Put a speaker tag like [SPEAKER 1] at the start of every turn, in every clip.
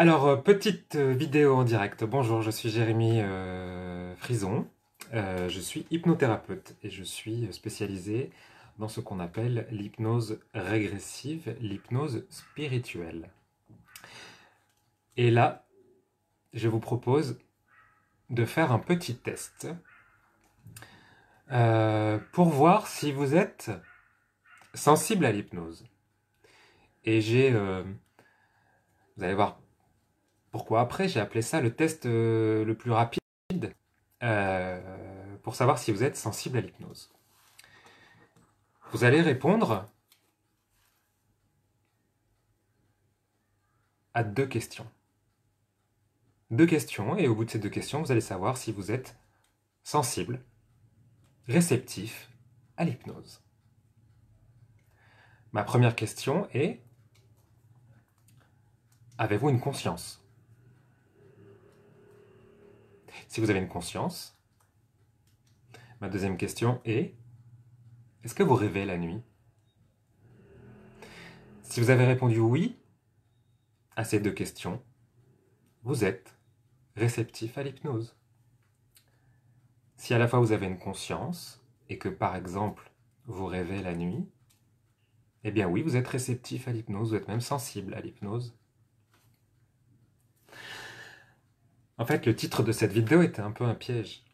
[SPEAKER 1] Alors, euh, petite euh, vidéo en direct. Bonjour, je suis Jérémy euh, Frison. je suis hypnothérapeute et je suis spécialisé dans ce qu'on appelle l'hypnose régressive, l'hypnose spirituelle. Et là, je vous propose de faire un petit test pour voir si vous êtes sensible à l'hypnose. Et j'ai... vous allez voir pourquoi après j'ai appelé ça le test euh, le plus rapide euh, pour savoir si vous êtes sensible à l'hypnose. Vous allez répondre à deux questions. Deux questions, et au bout de ces deux questions, vous allez savoir si vous êtes sensible, réceptif à l'hypnose. Ma première question est, avez-vous une conscience si vous avez une conscience, ma deuxième question est, est-ce que vous rêvez la nuit Si vous avez répondu oui à ces deux questions, vous êtes réceptif à l'hypnose. Si à la fois vous avez une conscience et que par exemple vous rêvez la nuit, eh bien oui, vous êtes réceptif à l'hypnose, vous êtes même sensible à l'hypnose. En fait, le titre de cette vidéo était un peu un piège.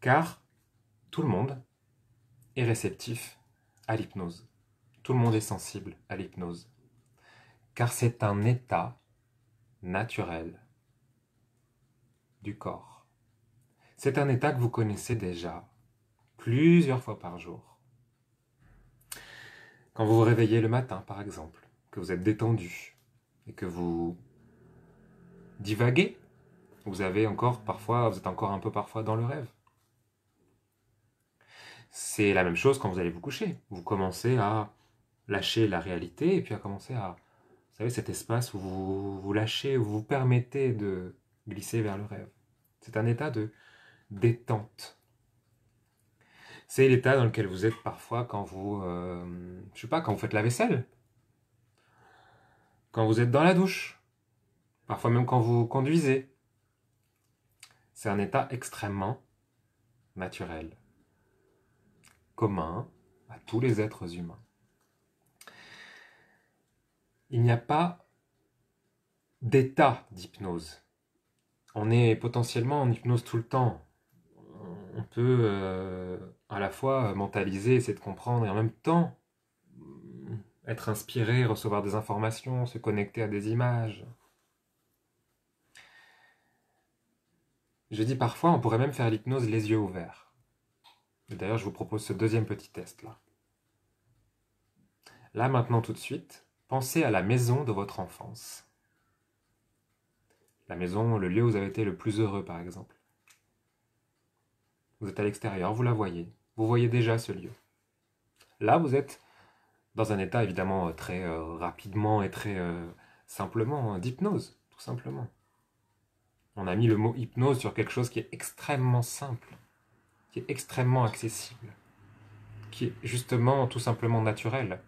[SPEAKER 1] Car tout le monde est réceptif à l'hypnose. Tout le monde est sensible à l'hypnose. Car c'est un état naturel du corps. C'est un état que vous connaissez déjà plusieurs fois par jour. Quand vous vous réveillez le matin, par exemple, que vous êtes détendu et que vous divaguer. Vous avez encore parfois, vous êtes encore un peu parfois dans le rêve. C'est la même chose quand vous allez vous coucher. Vous commencez à lâcher la réalité et puis à commencer à, vous savez, cet espace où vous vous lâchez, où vous vous permettez de glisser vers le rêve. C'est un état de détente. C'est l'état dans lequel vous êtes parfois quand vous, euh, je sais pas, quand vous faites la vaisselle, quand vous êtes dans la douche, parfois même quand vous conduisez. C'est un état extrêmement naturel, commun à tous les êtres humains. Il n'y a pas d'état d'hypnose. On est potentiellement en hypnose tout le temps. On peut euh, à la fois mentaliser, essayer de comprendre et en même temps mm, être inspiré, recevoir des informations, se connecter à des images, Je dis parfois, on pourrait même faire l'hypnose les yeux ouverts. D'ailleurs, je vous propose ce deuxième petit test là. Là maintenant tout de suite, pensez à la maison de votre enfance. La maison, le lieu où vous avez été le plus heureux par exemple. Vous êtes à l'extérieur, vous la voyez, vous voyez déjà ce lieu. Là, vous êtes dans un état évidemment euh, très euh, rapidement et très euh, simplement hein, d'hypnose, tout simplement on a mis le mot hypnose sur quelque chose qui est extrêmement simple, qui est extrêmement accessible, qui est justement tout simplement naturel.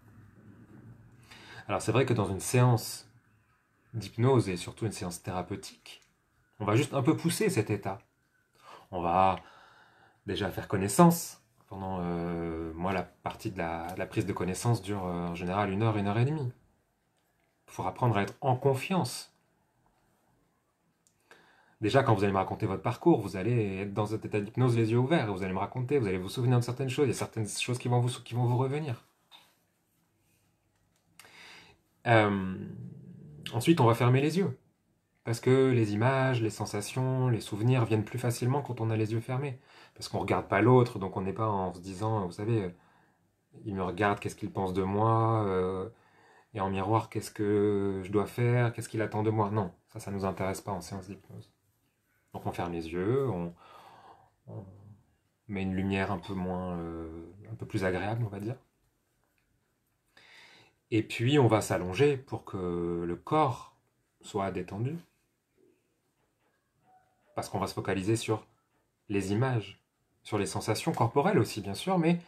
[SPEAKER 1] Alors c'est vrai que dans une séance d'hypnose et surtout une séance thérapeutique, on va juste un peu pousser cet état. On va déjà faire connaissance. Pendant euh, moi, la partie de la, la, prise de connaissance dure euh, en général une heure, une heure et demie. Pour apprendre à être en confiance Déjà, quand vous allez me raconter votre parcours, vous allez être dans cet état d'hypnose les yeux ouverts, et vous allez me raconter, vous allez vous souvenir de certaines choses, il y a certaines choses qui vont vous, qui vont vous revenir. Euh, ensuite, on va fermer les yeux, parce que les images, les sensations, les souvenirs viennent plus facilement quand on a les yeux fermés, parce qu'on ne regarde pas l'autre, donc on n'est pas en se disant, vous savez, euh, il me regarde, qu'est-ce qu'il pense de moi euh, et en miroir, qu'est-ce que je dois faire, qu'est-ce qu'il attend de moi. Non, ça, ça ne nous intéresse pas en séance d'hypnose. Donc on ferme les yeux, on, met une lumière un peu moins, euh, un peu plus agréable, on va dire. Et puis on va s'allonger pour que le corps soit détendu, parce qu'on va se focaliser sur les images, sur les sensations corporelles aussi, bien sûr, mais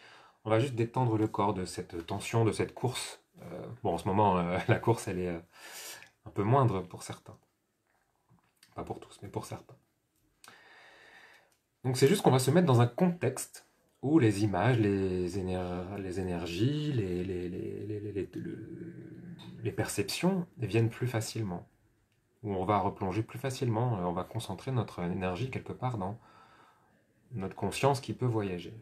[SPEAKER 1] on va juste détendre le corps de cette tension, de cette course. Euh, bon, en ce moment, euh, la course, elle est un peu moindre pour certains. Pas pour tous, mais pour certains. Donc c'est juste qu'on va se mettre dans un contexte où les images, les, énergies, les, perceptions viennent plus facilement, où on va replonger plus facilement, euh, on va concentrer notre énergie quelque part dans notre conscience qui peut voyager.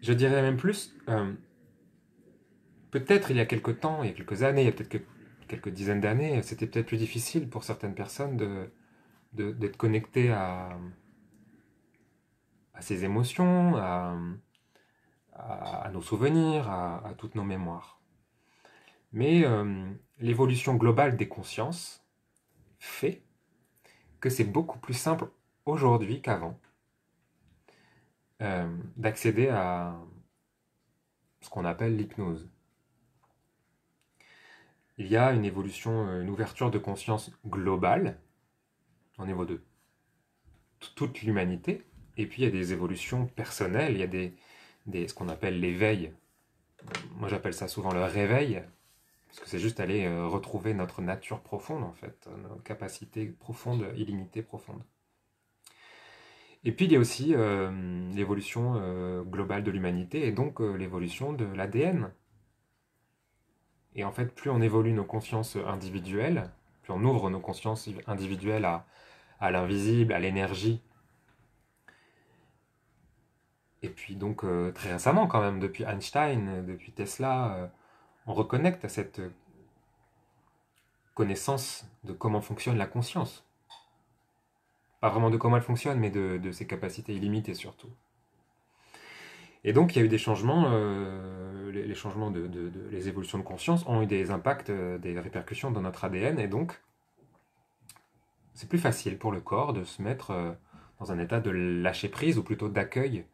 [SPEAKER 1] Je dirais même plus, euh, peut-être il y a quelques temps, il y a quelques années, il y a peut-être quelques dizaines d'années, c'était peut-être plus difficile pour certaines personnes de, d'être connecté à, ses émotions, à, nos souvenirs, à, toutes nos mémoires. Mais euh, l'évolution globale des consciences fait que c'est beaucoup plus simple aujourd'hui qu'avant euh, d'accéder à ce qu'on appelle l'hypnose. Il y a une évolution, une ouverture de conscience globale en niveau 2 toute l'humanité. Et puis il y a des évolutions personnelles, il y a des, ce qu'on appelle l'éveil. Moi j'appelle ça souvent le réveil, parce que c'est juste aller euh, retrouver notre nature profonde en fait, nos capacités profondes, illimitées profondes. Et puis il y a aussi euh, l'évolution euh, globale de l'humanité et donc l'évolution de l'ADN. Et en fait, plus on évolue nos consciences individuelles, plus on ouvre nos consciences individuelles à, à l'invisible, à l'énergie. Et puis donc euh, très récemment quand même, depuis Einstein, euh, depuis Tesla, euh, on reconnecte à cette connaissance de comment fonctionne la conscience. Pas vraiment de comment elle fonctionne, mais de, ses capacités illimitées surtout. Et donc, il y a eu des changements, les, changements de, les évolutions de conscience ont eu des impacts, des répercussions dans notre ADN, et donc c'est plus facile pour le corps de se mettre euh, dans un état de lâcher prise ou plutôt d'accueil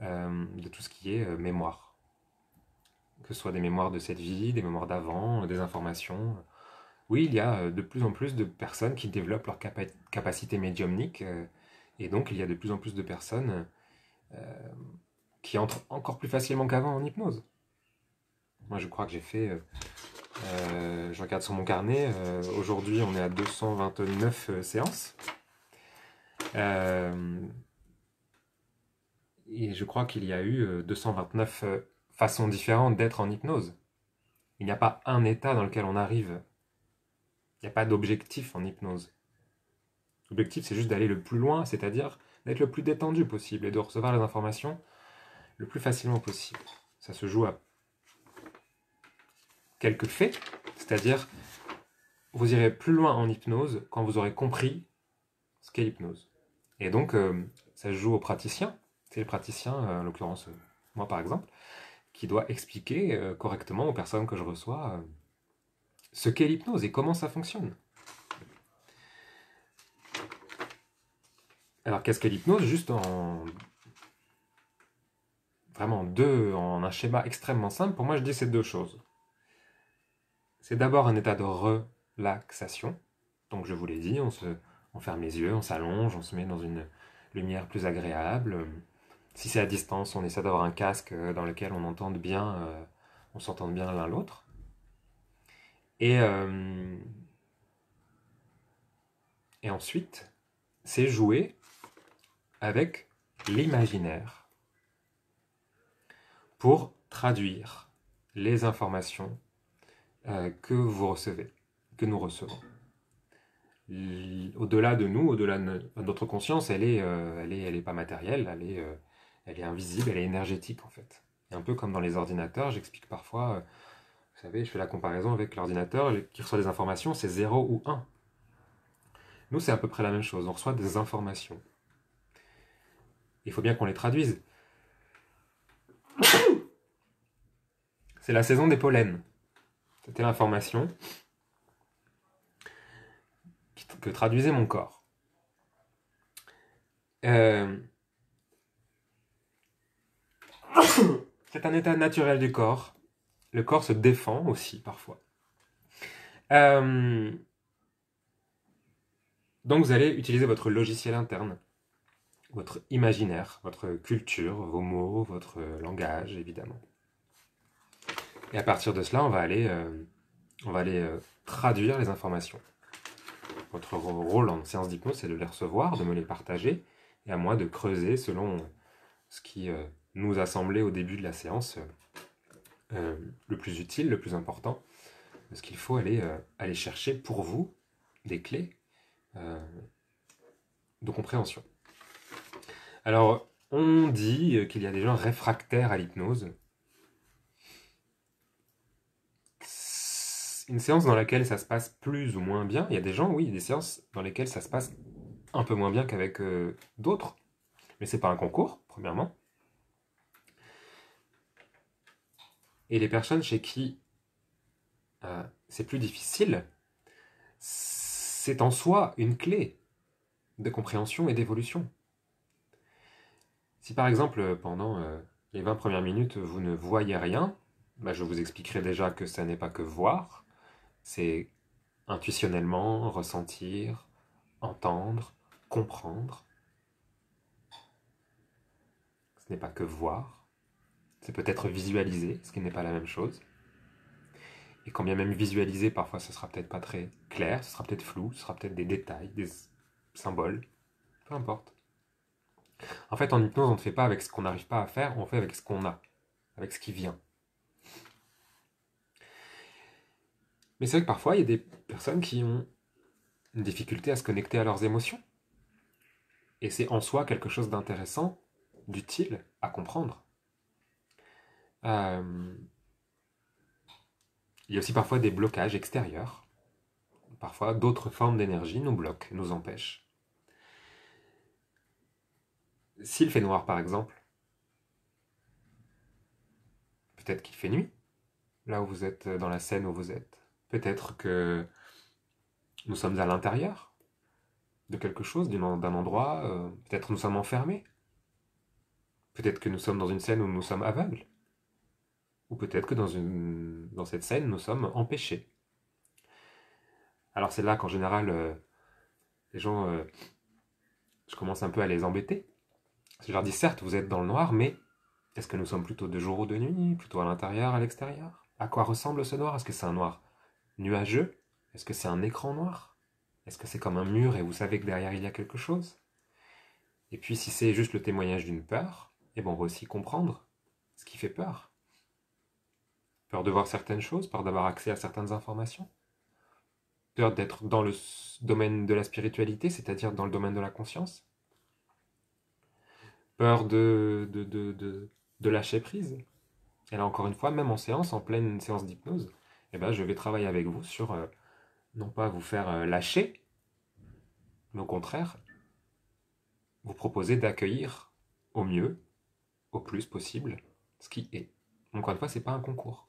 [SPEAKER 1] euh, de tout ce qui est euh, mémoire. Que ce soit des mémoires de cette vie, des mémoires d'avant, des informations. Oui, il y a de plus en plus de personnes qui développent leur capacité médiumnique et donc il y a de plus en plus de personnes qui entrent encore plus facilement qu'avant en hypnose. Moi, je crois que j'ai fait euh, je regarde sur mon carnet. Euh, aujourd'hui, on est à 229 euh, séances. et je crois qu'il y a eu 229 façons différentes d'être en hypnose. Il n'y a pas un état dans lequel on arrive. Il n'y a pas d'objectif en hypnose. L'objectif, c'est juste d'aller le plus loin, c'est-à-dire d'être le plus détendu possible et de recevoir les informations le plus facilement possible. Ça se joue à quelques faits, c'est-à-dire vous irez plus loin en hypnose quand vous aurez compris ce qu'est l'hypnose. Et donc, euh, ça joue au praticien. C'est le praticien, euh, en l'occurrence euh, moi par exemple, qui doit expliquer correctement aux personnes que je reçois ce qu'est l'hypnose et comment ça fonctionne. Alors, qu'est-ce qu'est l'hypnose Juste en. Vraiment deux, en un schéma extrêmement simple, pour moi je dis ces deux choses c'est d'abord un état de relaxation. Donc je vous l'ai dit, on, se, on ferme les yeux, on s'allonge, on se met dans une lumière plus agréable. Si c'est à distance, on essaie d'avoir un casque euh, dans lequel on entende bien, euh, on s'entende bien l'un l'autre. Et, euh, et ensuite, c'est jouer avec l'imaginaire pour traduire les informations euh, que vous recevez, que nous recevons. Au-delà de nous, au-delà de notre conscience, elle est, euh, elle est, elle est pas matérielle, elle est, euh, elle est invisible, elle est énergétique en fait. un peu comme dans les ordinateurs, j'explique parfois, vous savez, je fais la comparaison avec l'ordinateur qui reçoit des informations, c'est 0 ou 1. Nous, c'est à peu près la même chose, on reçoit des informations. Il faut bien qu'on les traduise. C'est la saison des pollens. C'était l'information que traduisait mon corps. Euh, c'est un état naturel du corps. Le corps se défend aussi parfois. Euh, donc vous allez utiliser votre logiciel interne, votre imaginaire, votre culture, vos mots, votre langage évidemment. Et à partir de cela, on va aller, euh, on va aller euh, traduire les informations. Votre rôle en séance d'hypnose, c'est de les recevoir, de me les partager, et à moi de creuser selon ce qui euh, nous a semblé au début de la séance le plus utile, le plus important, parce qu'il faut aller, aller chercher pour vous des clés de compréhension. Alors, on dit qu'il y a des gens réfractaires à l'hypnose, une séance dans laquelle ça se passe plus ou moins bien. Il y a des gens, oui, des séances dans lesquelles ça se passe un peu moins bien qu'avec euh, d'autres. Mais c'est pas un concours, premièrement. Et les personnes chez qui euh, c'est plus difficile, c'est en soi une clé de compréhension et d'évolution. Si par exemple, pendant euh, les 20 premières minutes, vous ne voyez rien, bah, je vous expliquerai déjà que ça n'est pas que voir, c'est intuitionnellement ressentir, entendre, comprendre. Ce n'est pas que voir, c'est peut-être visualiser, ce qui n'est pas la même chose. Et quand bien même visualiser, parfois ce sera peut-être pas très clair, ce sera peut-être flou, ce sera peut-être des détails, des symboles, peu importe. En fait, en hypnose, on ne fait pas avec ce qu'on n'arrive pas à faire, on fait avec ce qu'on a, avec ce qui vient. Mais c'est vrai que parfois, il y a des personnes qui ont une difficulté à se connecter à leurs émotions. Et c'est en soi quelque chose d'intéressant, d'utile à comprendre. Euh, il y a aussi parfois des blocages extérieurs. Parfois, d'autres formes d'énergie nous bloquent, nous empêchent. S'il fait noir, par exemple, peut-être qu'il fait nuit, là où vous êtes, dans la scène où vous êtes. Peut-être que nous sommes à l'intérieur de quelque chose, d'un endroit, euh, peut-être nous sommes enfermés. Peut-être que nous sommes dans une scène où nous sommes aveugles. Ou peut-être que dans, une, dans cette scène, nous sommes empêchés. Alors c'est là qu'en général, euh, les gens, euh, je commence un peu à les embêter. Je leur dis, certes, vous êtes dans le noir, mais est-ce que nous sommes plutôt de jour ou de nuit, plutôt à l'intérieur, à l'extérieur À quoi ressemble ce noir Est-ce que c'est un noir Nuageux Est-ce que c'est un écran noir Est-ce que c'est comme un mur et vous savez que derrière il y a quelque chose Et puis si c'est juste le témoignage d'une peur, et eh bon, on va aussi comprendre ce qui fait peur. Peur de voir certaines choses, peur d'avoir accès à certaines informations, peur d'être dans le domaine de la spiritualité, c'est-à-dire dans le domaine de la conscience, peur de, de, de, de, de lâcher prise. Et là encore une fois, même en séance, en pleine séance d'hypnose, eh ben, je vais travailler avec vous sur, euh, non pas vous faire euh, lâcher, mais au contraire, vous proposer d'accueillir au mieux, au plus possible, ce qui est. Encore une fois, ce n'est pas un concours.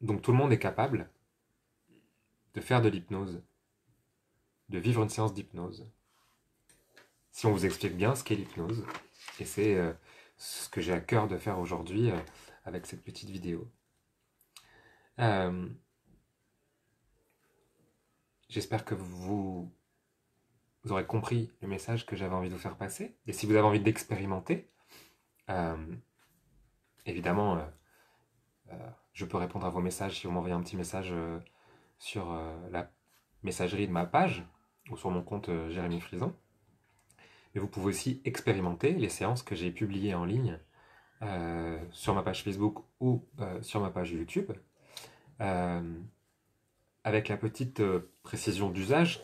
[SPEAKER 1] Donc tout le monde est capable de faire de l'hypnose, de vivre une séance d'hypnose. Si on vous explique bien ce qu'est l'hypnose, et c'est euh, ce que j'ai à cœur de faire aujourd'hui, avec cette petite vidéo. Euh, j'espère que vous, aurez compris le message que j'avais envie de vous faire passer. Et si vous avez envie d'expérimenter, euh, évidemment, euh, je peux répondre à vos messages si vous m'envoyez un petit message sur la messagerie de ma page ou sur mon compte Jérémy Frison. Mais vous pouvez aussi expérimenter les séances que j'ai publiées en ligne euh, sur ma page Facebook ou euh, sur ma page YouTube, euh, avec la petite précision d'usage.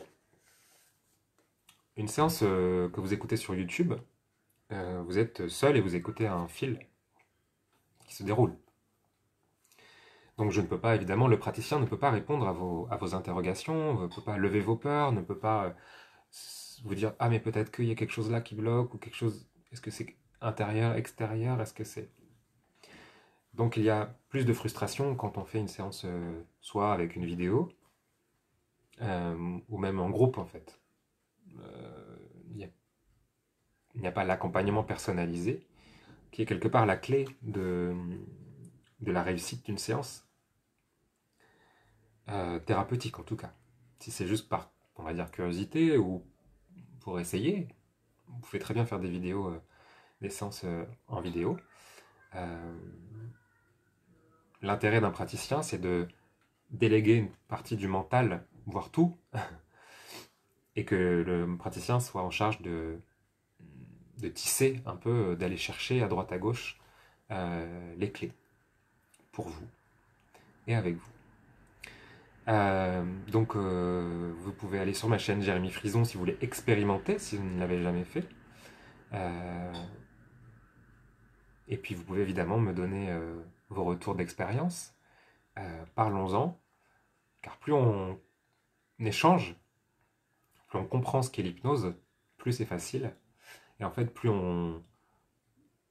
[SPEAKER 1] Une séance que vous écoutez sur YouTube, vous êtes seul et vous écoutez un fil qui se déroule. Donc je ne peux pas, évidemment, le praticien ne peut pas répondre à vos, à vos interrogations, ne peut pas lever vos peurs, ne peut pas vous dire ah mais peut-être qu'il y a quelque chose là qui bloque ou quelque chose est-ce que c'est intérieur, extérieur, est-ce que c'est... Donc il y a plus de frustration quand on fait une séance euh, soit avec une vidéo, euh, ou même en groupe en fait. Euh, il n'y a, pas l'accompagnement personnalisé, qui est quelque part la clé de, de la réussite d'une séance, thérapeutique en tout cas. Si c'est juste par, on va dire, curiosité ou pour essayer, vous pouvez très bien faire des vidéos euh, en vidéo. Euh, l'intérêt d'un praticien, c'est de déléguer une partie du mental, voire tout, et que le praticien soit en charge de, de tisser un peu, euh, d'aller chercher à droite à gauche les clés pour vous et avec vous. donc vous pouvez aller sur ma chaîne Jérémy Frison si vous voulez expérimenter, si vous ne l'avez jamais fait. Et puis vous pouvez évidemment me donner euh, vos retours d'expérience. Euh, parlons-en, car plus on échange, plus on comprend ce qu'est l'hypnose, plus c'est facile. Et en fait, plus on,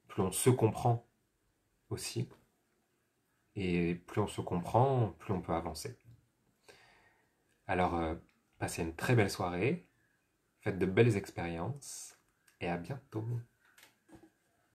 [SPEAKER 1] plus on se comprend aussi. Et plus on se comprend, plus on peut avancer. Alors, euh, passez une très belle soirée, faites de belles expériences, et à bientôt.